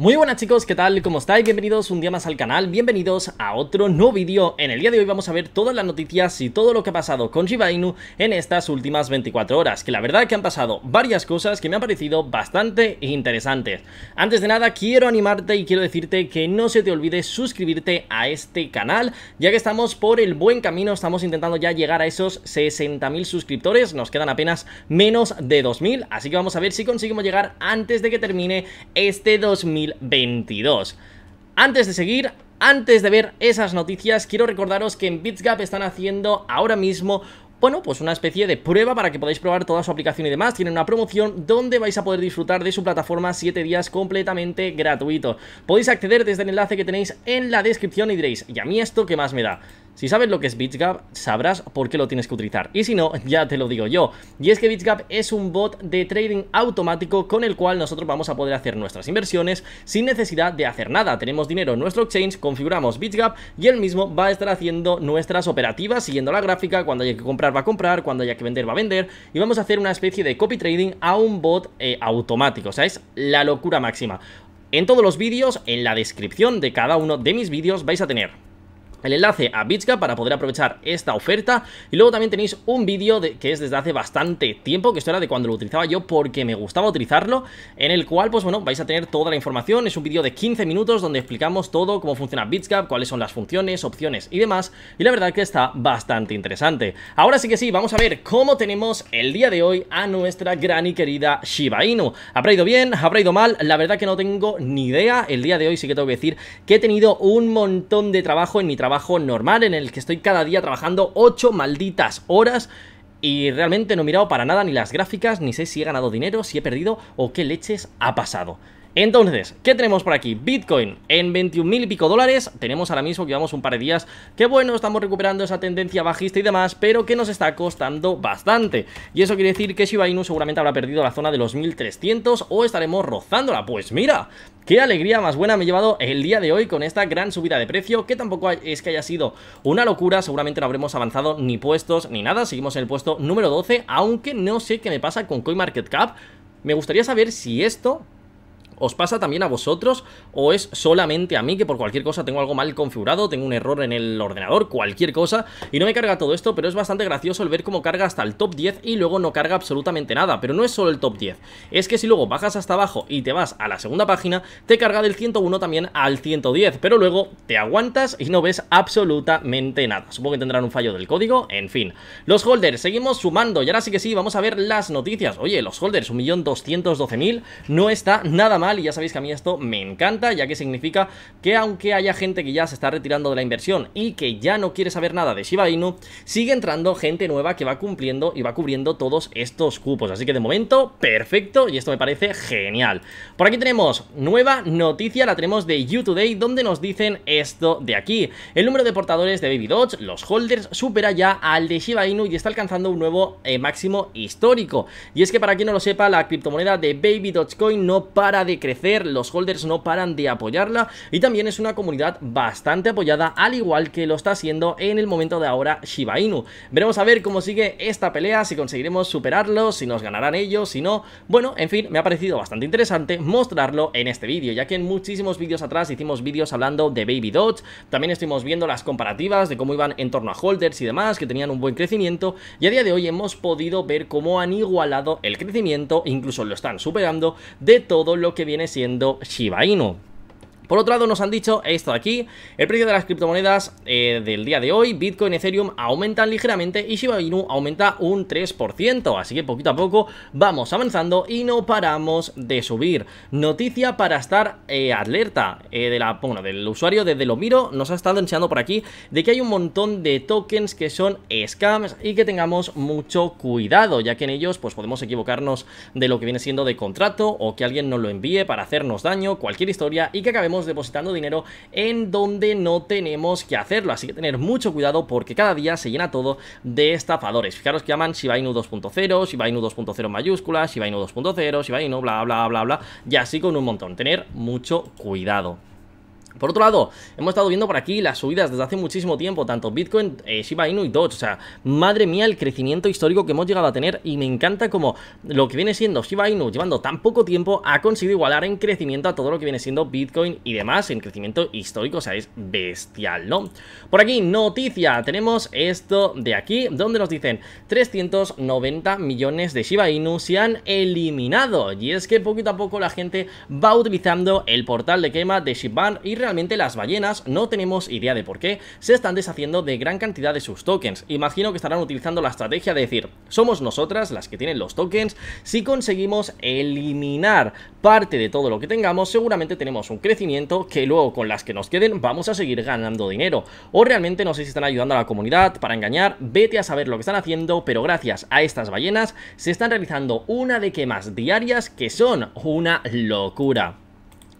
Muy buenas chicos, ¿qué tal? ¿Cómo estáis? Bienvenidos un día más al canal, bienvenidos a otro nuevo vídeo En el día de hoy vamos a ver todas las noticias y todo lo que ha pasado con Shiba en estas últimas 24 horas Que la verdad que han pasado varias cosas que me han parecido bastante interesantes Antes de nada quiero animarte y quiero decirte que no se te olvide suscribirte a este canal Ya que estamos por el buen camino, estamos intentando ya llegar a esos 60.000 suscriptores Nos quedan apenas menos de 2.000, así que vamos a ver si conseguimos llegar antes de que termine este 2000 2022. Antes de seguir, antes de ver esas noticias, quiero recordaros que en Bitsgap están haciendo ahora mismo bueno, pues una especie de prueba para que podáis probar toda su aplicación y demás. Tienen una promoción donde vais a poder disfrutar de su plataforma 7 días completamente gratuito. Podéis acceder desde el enlace que tenéis en la descripción y diréis, ¿y a mí esto qué más me da? Si sabes lo que es BitGap, sabrás por qué lo tienes que utilizar. Y si no, ya te lo digo yo. Y es que BitGap es un bot de trading automático con el cual nosotros vamos a poder hacer nuestras inversiones sin necesidad de hacer nada. Tenemos dinero en nuestro exchange, configuramos BitGap y él mismo va a estar haciendo nuestras operativas siguiendo la gráfica. Cuando haya que comprar va a comprar, cuando haya que vender va a vender. Y vamos a hacer una especie de copy trading a un bot eh, automático. O sea, es la locura máxima. En todos los vídeos, en la descripción de cada uno de mis vídeos, vais a tener el enlace a Bitscap para poder aprovechar esta oferta y luego también tenéis un vídeo que es desde hace bastante tiempo, que esto era de cuando lo utilizaba yo porque me gustaba utilizarlo, en el cual pues bueno, vais a tener toda la información, es un vídeo de 15 minutos donde explicamos todo, cómo funciona Bitsgap, cuáles son las funciones, opciones y demás, y la verdad que está bastante interesante. Ahora sí que sí, vamos a ver cómo tenemos el día de hoy a nuestra gran y querida Shiba Inu. ¿Habrá ido bien? ¿Habrá ido mal? La verdad que no tengo ni idea, el día de hoy sí que tengo que decir que he tenido un montón de trabajo en mi trabajo trabajo normal en el que estoy cada día trabajando 8 malditas horas y realmente no he mirado para nada ni las gráficas, ni sé si he ganado dinero, si he perdido o qué leches ha pasado. Entonces, ¿qué tenemos por aquí? Bitcoin en 21 mil y pico dólares. Tenemos ahora mismo que llevamos un par de días que, bueno, estamos recuperando esa tendencia bajista y demás, pero que nos está costando bastante. Y eso quiere decir que Shiba Inu seguramente habrá perdido la zona de los 1300 o estaremos rozándola. Pues mira, qué alegría más buena me he llevado el día de hoy con esta gran subida de precio, que tampoco es que haya sido una locura. Seguramente no habremos avanzado ni puestos ni nada. Seguimos en el puesto número 12, aunque no sé qué me pasa con CoinMarketCap. Me gustaría saber si esto ¿Os pasa también a vosotros o es solamente a mí que por cualquier cosa tengo algo mal configurado, tengo un error en el ordenador, cualquier cosa? Y no me carga todo esto, pero es bastante gracioso el ver cómo carga hasta el top 10 y luego no carga absolutamente nada. Pero no es solo el top 10, es que si luego bajas hasta abajo y te vas a la segunda página, te carga del 101 también al 110, pero luego te aguantas y no ves absolutamente nada. Supongo que tendrán un fallo del código, en fin. Los holders, seguimos sumando y ahora sí que sí, vamos a ver las noticias. Oye, los holders, 1.212.000, no está nada mal y ya sabéis que a mí esto me encanta, ya que significa que aunque haya gente que ya se está retirando de la inversión y que ya no quiere saber nada de Shiba Inu, sigue entrando gente nueva que va cumpliendo y va cubriendo todos estos cupos. Así que de momento, perfecto y esto me parece genial. Por aquí tenemos nueva noticia, la tenemos de YouToday, donde nos dicen esto de aquí. El número de portadores de Baby Doge, los holders, supera ya al de Shiba Inu y está alcanzando un nuevo eh, máximo histórico. Y es que para quien no lo sepa, la criptomoneda de Baby Dogecoin no para de crecer, los holders no paran de apoyarla y también es una comunidad bastante apoyada, al igual que lo está haciendo en el momento de ahora Shiba Inu. Veremos a ver cómo sigue esta pelea, si conseguiremos superarlo, si nos ganarán ellos, si no... Bueno, en fin, me ha parecido bastante interesante mostrarlo en este vídeo, ya que en muchísimos vídeos atrás hicimos vídeos hablando de Baby Dodge, también estuvimos viendo las comparativas de cómo iban en torno a holders y demás, que tenían un buen crecimiento, y a día de hoy hemos podido ver cómo han igualado el crecimiento, incluso lo están superando, de todo lo que viene siendo Shiba por otro lado nos han dicho esto de aquí, el precio de las criptomonedas eh, del día de hoy, Bitcoin, Ethereum aumentan ligeramente y Shiba Inu aumenta un 3%, así que poquito a poco vamos avanzando y no paramos de subir. Noticia para estar eh, alerta eh, de la, bueno, del usuario desde lo nos ha estado enseñando por aquí de que hay un montón de tokens que son scams y que tengamos mucho cuidado, ya que en ellos pues podemos equivocarnos de lo que viene siendo de contrato o que alguien nos lo envíe para hacernos daño, cualquier historia y que acabemos depositando dinero en donde no tenemos que hacerlo. Así que tener mucho cuidado porque cada día se llena todo de estafadores. Fijaros que llaman Inu 2.0, Inu 2.0 mayúsculas, Inu 2.0, no bla bla bla bla y así con un montón. Tener mucho cuidado. Por otro lado, hemos estado viendo por aquí las subidas desde hace muchísimo tiempo, tanto Bitcoin, eh, Shiba Inu y Doge. O sea, madre mía el crecimiento histórico que hemos llegado a tener y me encanta como lo que viene siendo Shiba Inu llevando tan poco tiempo ha conseguido igualar en crecimiento a todo lo que viene siendo Bitcoin y demás, en crecimiento histórico, o sea, es bestial, ¿no? Por aquí, noticia, tenemos esto de aquí, donde nos dicen 390 millones de Shiba Inu se han eliminado y es que poquito a poco la gente va utilizando el portal de quema de Shiba y Realmente las ballenas, no tenemos idea de por qué, se están deshaciendo de gran cantidad de sus tokens. Imagino que estarán utilizando la estrategia de decir, somos nosotras las que tienen los tokens, si conseguimos eliminar parte de todo lo que tengamos, seguramente tenemos un crecimiento que luego con las que nos queden vamos a seguir ganando dinero. O realmente no sé si están ayudando a la comunidad para engañar, vete a saber lo que están haciendo, pero gracias a estas ballenas se están realizando una de quemas diarias que son una locura.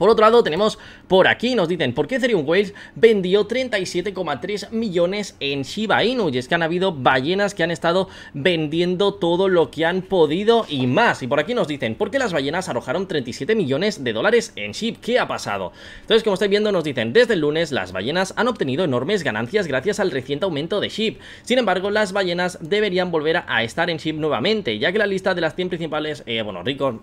Por otro lado, tenemos por aquí, nos dicen, ¿por qué Ethereum Wales vendió 37,3 millones en Shiba Inu? Y es que han habido ballenas que han estado vendiendo todo lo que han podido y más. Y por aquí nos dicen, ¿por qué las ballenas arrojaron 37 millones de dólares en SHIB? ¿Qué ha pasado? Entonces, como estáis viendo, nos dicen, desde el lunes las ballenas han obtenido enormes ganancias gracias al reciente aumento de SHIB. Sin embargo, las ballenas deberían volver a estar en SHIB nuevamente, ya que la lista de las 100 principales, eh, bueno, ricos,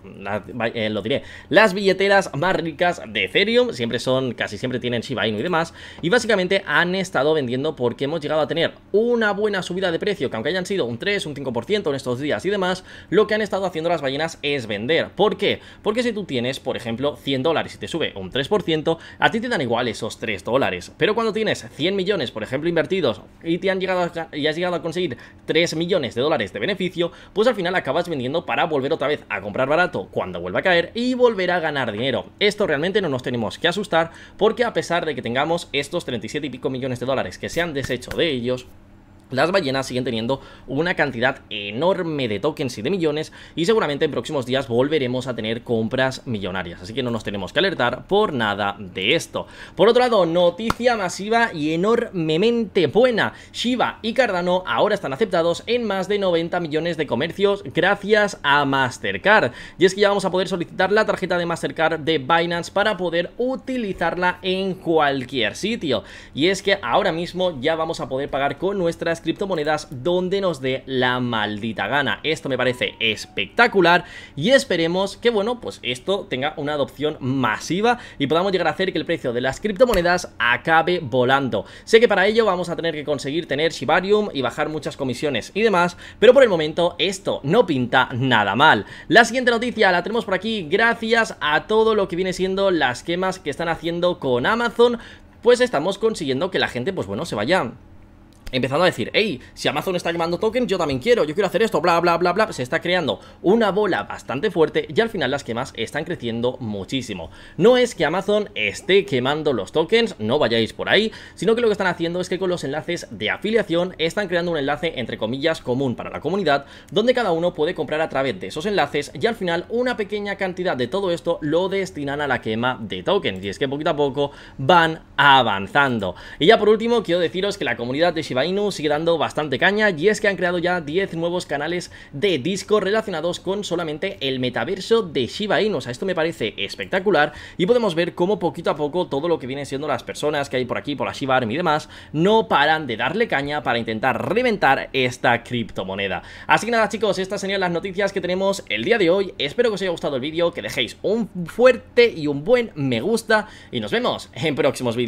eh, lo diré, las billeteras más ricas de Ethereum, siempre son, casi siempre tienen Shiba Inu y demás, y básicamente han estado vendiendo porque hemos llegado a tener una buena subida de precio, que aunque hayan sido un 3, un 5% en estos días y demás, lo que han estado haciendo las ballenas es vender. ¿Por qué? Porque si tú tienes, por ejemplo, 100 dólares y te sube un 3%, a ti te dan igual esos 3 dólares, pero cuando tienes 100 millones, por ejemplo, invertidos y te han llegado y has llegado a conseguir 3 millones de dólares de beneficio, pues al final acabas vendiendo para volver otra vez a comprar barato cuando vuelva a caer y volver a ganar dinero. Esto realmente realmente no nos tenemos que asustar porque a pesar de que tengamos estos 37 y pico millones de dólares que se han deshecho de ellos, las ballenas siguen teniendo una cantidad enorme de tokens y de millones y seguramente en próximos días volveremos a tener compras millonarias, así que no nos tenemos que alertar por nada de esto. Por otro lado, noticia masiva y enormemente buena, Shiba y Cardano ahora están aceptados en más de 90 millones de comercios gracias a Mastercard. Y es que ya vamos a poder solicitar la tarjeta de Mastercard de Binance para poder utilizarla en cualquier sitio. Y es que ahora mismo ya vamos a poder pagar con nuestras criptomonedas donde nos dé la maldita gana. Esto me parece espectacular y esperemos que, bueno, pues esto tenga una adopción masiva y podamos llegar a hacer que el precio de las criptomonedas acabe volando. Sé que para ello vamos a tener que conseguir tener Shibarium y bajar muchas comisiones y demás, pero por el momento esto no pinta nada mal. La siguiente noticia la tenemos por aquí gracias a todo lo que viene siendo las quemas que están haciendo con Amazon pues estamos consiguiendo que la gente, pues bueno, se vaya empezando a decir, hey, si Amazon está quemando tokens, yo también quiero, yo quiero hacer esto, bla, bla, bla, bla. Se está creando una bola bastante fuerte y al final las quemas están creciendo muchísimo. No es que Amazon esté quemando los tokens, no vayáis por ahí, sino que lo que están haciendo es que con los enlaces de afiliación están creando un enlace, entre comillas, común para la comunidad, donde cada uno puede comprar a través de esos enlaces y al final una pequeña cantidad de todo esto lo destinan a la quema de tokens. Y es que poquito a poco van avanzando. Y ya por último, quiero deciros que la comunidad de Shiba Inu sigue dando bastante caña y es que han creado ya 10 nuevos canales de disco relacionados con solamente el metaverso de Shiba Inu. O sea, esto me parece espectacular y podemos ver cómo poquito a poco todo lo que vienen siendo las personas que hay por aquí, por la Shiba Army y demás, no paran de darle caña para intentar reventar esta criptomoneda. Así que nada chicos, estas serían las noticias que tenemos el día de hoy. Espero que os haya gustado el vídeo, que dejéis un fuerte y un buen me gusta y nos vemos en próximos vídeos.